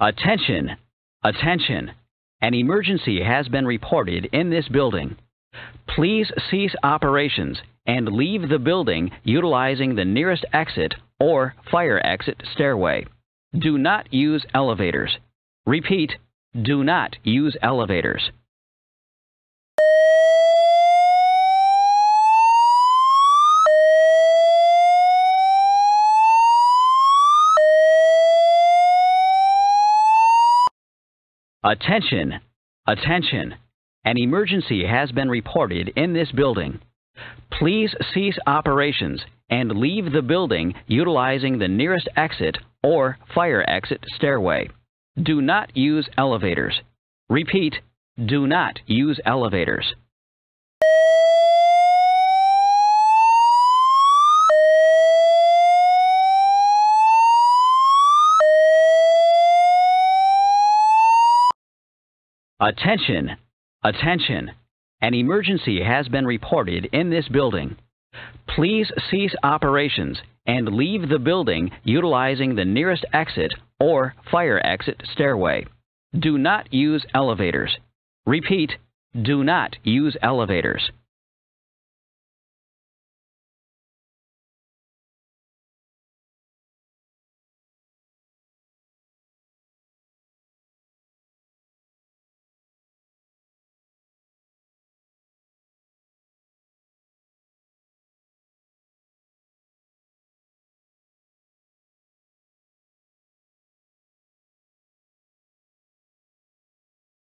Attention! Attention! An emergency has been reported in this building. Please cease operations and leave the building utilizing the nearest exit or fire exit stairway. Do not use elevators. Repeat, do not use elevators. Attention! Attention! An emergency has been reported in this building. Please cease operations and leave the building utilizing the nearest exit or fire exit stairway. Do not use elevators. Repeat, do not use elevators. Attention! Attention! An emergency has been reported in this building. Please cease operations and leave the building utilizing the nearest exit or fire exit stairway. Do not use elevators. Repeat, do not use elevators.